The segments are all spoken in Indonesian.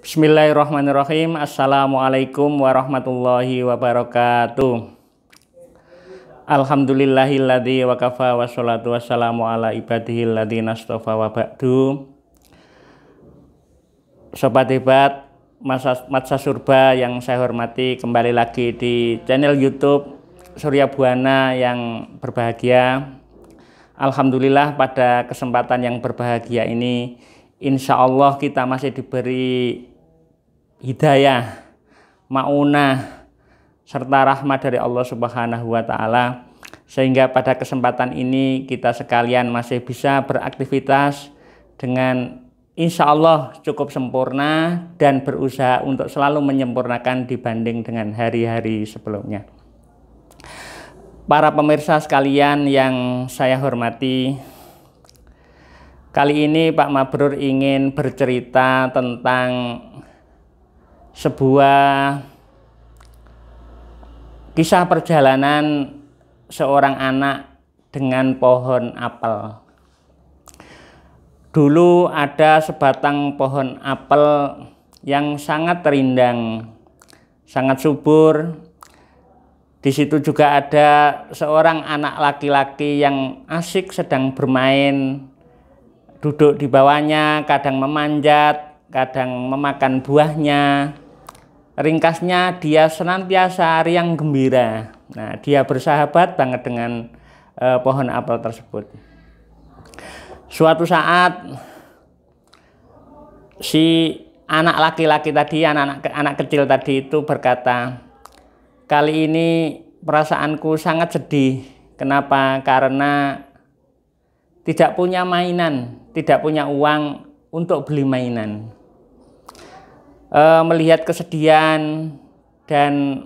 Bismillahirrahmanirrahim. Assalamualaikum warahmatullahi wabarakatuh. Alhamdulillahilladzi wa kafa wa salatu wassalamu ala ibadihi alladzina astofa wa ba'du. Sobat hebat, Masa, Matsa Surba yang saya hormati kembali lagi di channel YouTube Surya Buana yang berbahagia. Alhamdulillah pada kesempatan yang berbahagia ini Insya Allah kita masih diberi hidayah, mauna serta rahmat dari Allah Subhanahu wa taala sehingga pada kesempatan ini kita sekalian masih bisa beraktivitas dengan insya Allah cukup sempurna dan berusaha untuk selalu menyempurnakan dibanding dengan hari-hari sebelumnya. Para pemirsa sekalian yang saya hormati, kali ini Pak Mabrur ingin bercerita tentang sebuah kisah perjalanan seorang anak dengan pohon apel. Dulu ada sebatang pohon apel yang sangat terindang, sangat subur. Di situ juga ada seorang anak laki-laki yang asik sedang bermain, duduk di bawahnya, kadang memanjat, kadang memakan buahnya Ringkasnya dia senantiasa riang gembira. Nah, dia bersahabat banget dengan eh, pohon apel tersebut. Suatu saat si anak laki-laki tadi, anak-anak anak kecil tadi itu berkata, "Kali ini perasaanku sangat sedih. Kenapa? Karena tidak punya mainan, tidak punya uang untuk beli mainan." uh, melihat kesedihan dan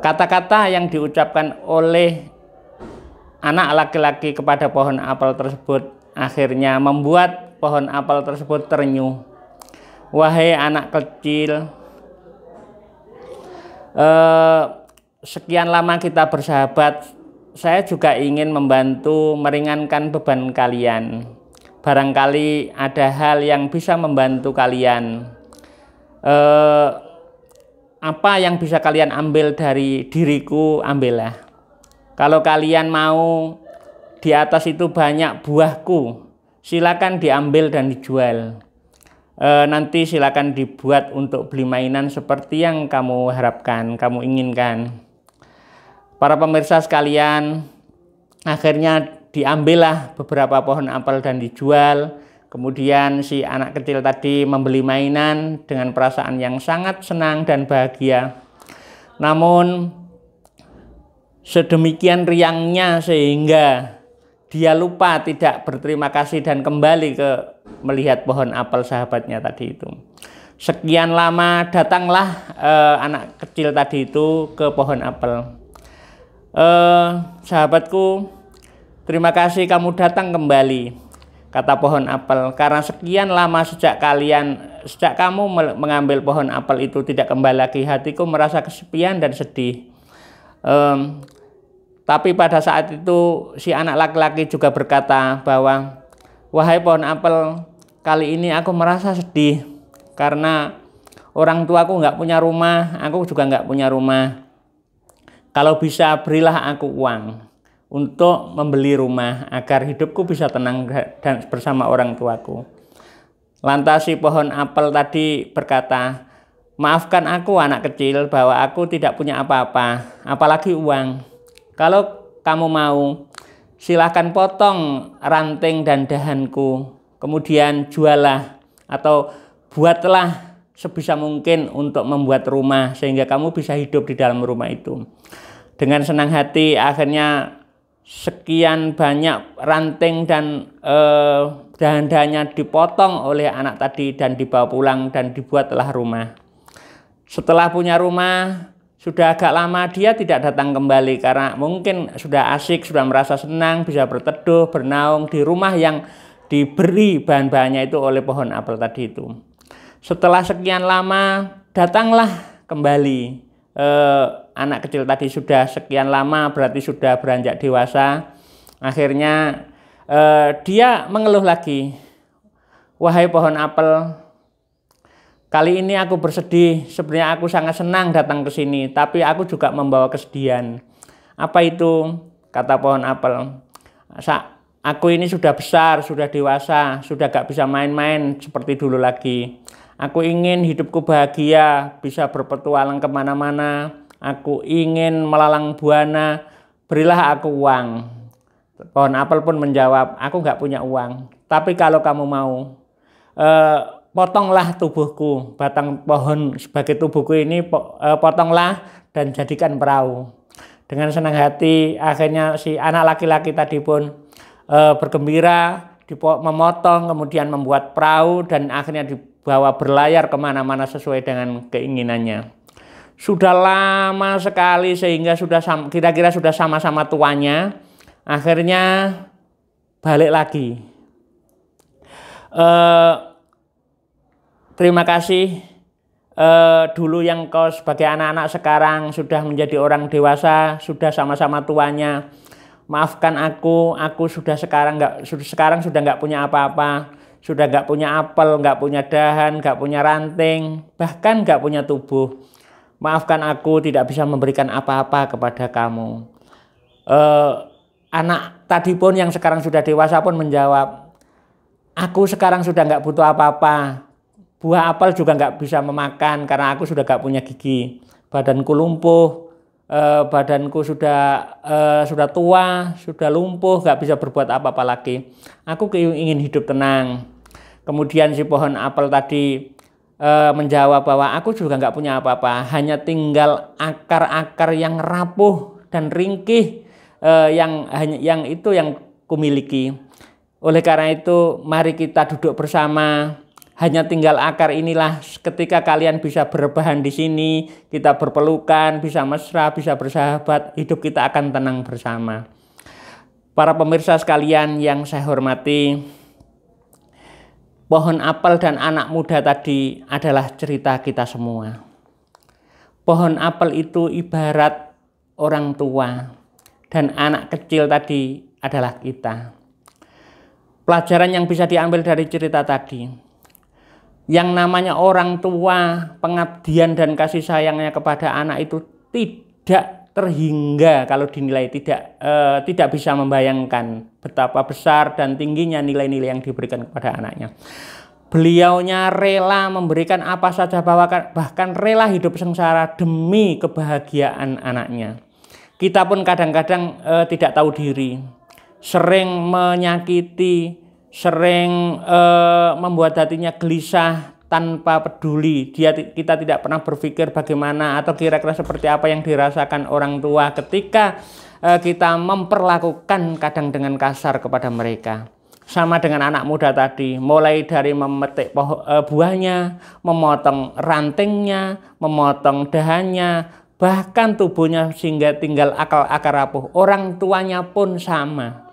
kata-kata yang diucapkan oleh anak laki-laki kepada pohon apel tersebut akhirnya membuat pohon apel tersebut ternyuh. Wahai anak kecil, eh, sekian lama kita bersahabat, saya juga ingin membantu meringankan beban kalian barangkali ada hal yang bisa membantu kalian eh, apa yang bisa kalian ambil dari diriku ambillah kalau kalian mau di atas itu banyak buahku silakan diambil dan dijual e, nanti silakan dibuat untuk beli mainan seperti yang kamu harapkan, kamu inginkan. Para pemirsa sekalian, akhirnya diambillah beberapa pohon apel dan dijual. Kemudian si anak kecil tadi membeli mainan dengan perasaan yang sangat senang dan bahagia. Namun sedemikian riangnya sehingga dia lupa tidak berterima kasih dan kembali ke melihat pohon apel sahabatnya tadi itu. Sekian lama datanglah eh, anak kecil tadi itu ke pohon apel. Eh, sahabatku, Terima kasih kamu datang kembali, kata pohon apel, karena sekian lama sejak kalian, sejak kamu mengambil pohon apel itu tidak kembali lagi, hatiku merasa kesepian dan sedih. Um, tapi pada saat itu si anak laki-laki juga berkata bahwa, wahai pohon apel, kali ini aku merasa sedih karena orang tua aku nggak punya rumah, aku juga nggak punya rumah. Kalau bisa berilah aku uang untuk membeli rumah agar hidupku bisa tenang dan bersama orang tuaku. Lantas si pohon apel tadi berkata, Maafkan aku anak kecil bahwa aku tidak punya apa-apa, apalagi uang. Kalau kamu mau, silahkan potong ranting dan dahanku. Kemudian jualah atau buatlah sebisa mungkin untuk membuat rumah sehingga kamu bisa hidup di dalam rumah itu. Dengan senang hati akhirnya sekian banyak ranting dan eh, dahan-dahannya dipotong oleh anak tadi dan dibawa pulang dan dibuatlah rumah. Setelah punya rumah, sudah agak lama dia tidak datang kembali karena mungkin sudah asik, sudah merasa senang, bisa berteduh, bernaung di rumah yang diberi bahan-bahannya itu oleh pohon apel tadi itu. Setelah sekian lama, datanglah kembali eh, anak kecil tadi sudah sekian lama berarti sudah beranjak dewasa akhirnya eh, dia mengeluh lagi wahai pohon apel kali ini aku bersedih sebenarnya aku sangat senang datang ke sini tapi aku juga membawa kesedihan apa itu kata pohon apel aku ini sudah besar sudah dewasa sudah gak bisa main-main seperti dulu lagi Aku ingin hidupku bahagia, bisa berpetualang kemana-mana, aku ingin melalang buana, berilah aku uang. Pohon apel pun menjawab, aku nggak punya uang. Tapi kalau kamu mau, eh, potonglah tubuhku, batang pohon sebagai tubuhku ini eh, potonglah dan jadikan perahu. Dengan senang hati, akhirnya si anak laki-laki tadi pun eh, bergembira, memotong, kemudian membuat perahu dan akhirnya dibawa berlayar kemana-mana sesuai dengan keinginannya sudah lama sekali sehingga sudah kira-kira sudah sama-sama tuanya akhirnya balik lagi eh, terima kasih eh, dulu yang kau sebagai anak-anak sekarang sudah menjadi orang dewasa sudah sama-sama tuanya maafkan aku aku sudah sekarang nggak sekarang sudah nggak punya apa-apa sudah nggak punya apel nggak punya dahan nggak punya ranting bahkan nggak punya tubuh maafkan aku tidak bisa memberikan apa-apa kepada kamu. Eh, anak tadi pun yang sekarang sudah dewasa pun menjawab, aku sekarang sudah nggak butuh apa-apa. Buah apel juga nggak bisa memakan karena aku sudah nggak punya gigi. Badanku lumpuh, eh, badanku sudah eh, sudah tua, sudah lumpuh, nggak bisa berbuat apa-apa lagi. Aku ingin hidup tenang. Kemudian si pohon apel tadi Eh, menjawab bahwa aku juga nggak punya apa-apa, hanya tinggal akar-akar yang rapuh dan ringkih e, yang hanya yang itu yang kumiliki. Oleh karena itu, mari kita duduk bersama. Hanya tinggal akar inilah ketika kalian bisa berbahan di sini, kita berpelukan, bisa mesra, bisa bersahabat, hidup kita akan tenang bersama. Para pemirsa sekalian yang saya hormati, Pohon apel dan anak muda tadi adalah cerita kita semua. Pohon apel itu ibarat orang tua dan anak kecil tadi adalah kita. Pelajaran yang bisa diambil dari cerita tadi. Yang namanya orang tua, pengabdian dan kasih sayangnya kepada anak itu tidak terhingga kalau dinilai tidak eh, tidak bisa membayangkan betapa besar dan tingginya nilai-nilai yang diberikan kepada anaknya. Beliaunya rela memberikan apa saja bahkan rela hidup sengsara demi kebahagiaan anaknya. Kita pun kadang-kadang eh, tidak tahu diri, sering menyakiti, sering eh, membuat hatinya gelisah tanpa peduli dia kita tidak pernah berpikir bagaimana atau kira-kira seperti apa yang dirasakan orang tua ketika eh, kita memperlakukan kadang dengan kasar kepada mereka sama dengan anak muda tadi mulai dari memetik eh, buahnya memotong rantingnya memotong dahannya bahkan tubuhnya sehingga tinggal akal-akar rapuh orang tuanya pun sama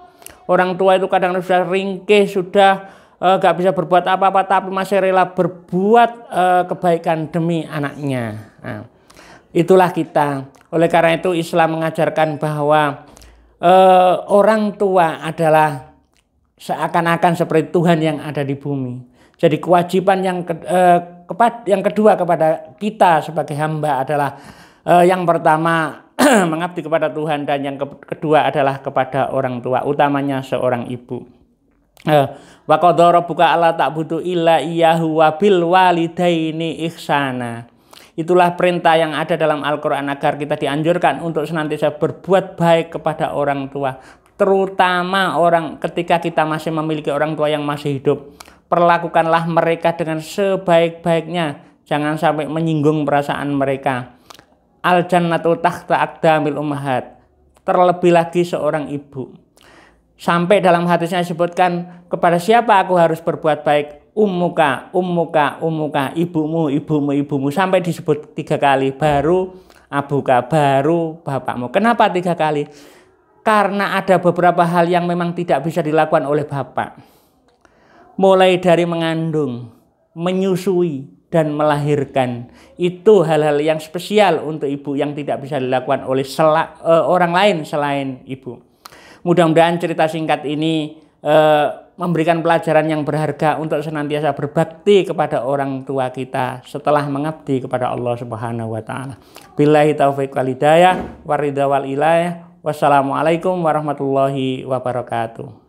orang tua itu kadang sudah ringkih sudah nggak eh, bisa berbuat apa-apa tapi masih rela berbuat eh, kebaikan demi anaknya. Nah, itulah kita. Oleh karena itu Islam mengajarkan bahwa eh, orang tua adalah seakan-akan seperti Tuhan yang ada di bumi. Jadi kewajiban yang ke, uh, kepad, yang kedua kepada kita sebagai hamba adalah uh, yang pertama mengabdi kepada Tuhan dan yang kedua adalah kepada orang tua, utamanya seorang ibu. Eh, wa qadara buka ala tak butuh illa iyahu wa bil walidaini ihsana. Itulah perintah yang ada dalam Al-Quran agar kita dianjurkan untuk senantiasa berbuat baik kepada orang tua. Terutama orang ketika kita masih memiliki orang tua yang masih hidup. Perlakukanlah mereka dengan sebaik-baiknya. Jangan sampai menyinggung perasaan mereka. Al-jannatu tahta akdamil umahat. Terlebih lagi seorang ibu Sampai dalam hadisnya disebutkan kepada siapa aku harus berbuat baik? Ummuka, ummuka, ummuka, ibumu, ibumu, ibumu. Sampai disebut tiga kali. Baru abuka, baru bapakmu. Kenapa tiga kali? Karena ada beberapa hal yang memang tidak bisa dilakukan oleh bapak. Mulai dari mengandung, menyusui, dan melahirkan. Itu hal-hal yang spesial untuk ibu yang tidak bisa dilakukan oleh sel- eh, orang lain selain ibu. Mudah-mudahan cerita singkat ini eh, memberikan pelajaran yang berharga untuk senantiasa berbakti kepada orang tua kita setelah mengabdi kepada Allah Subhanahu wa taala. Billahi taufik wal hidayah, waridawal ilayah. Wassalamualaikum warahmatullahi wabarakatuh.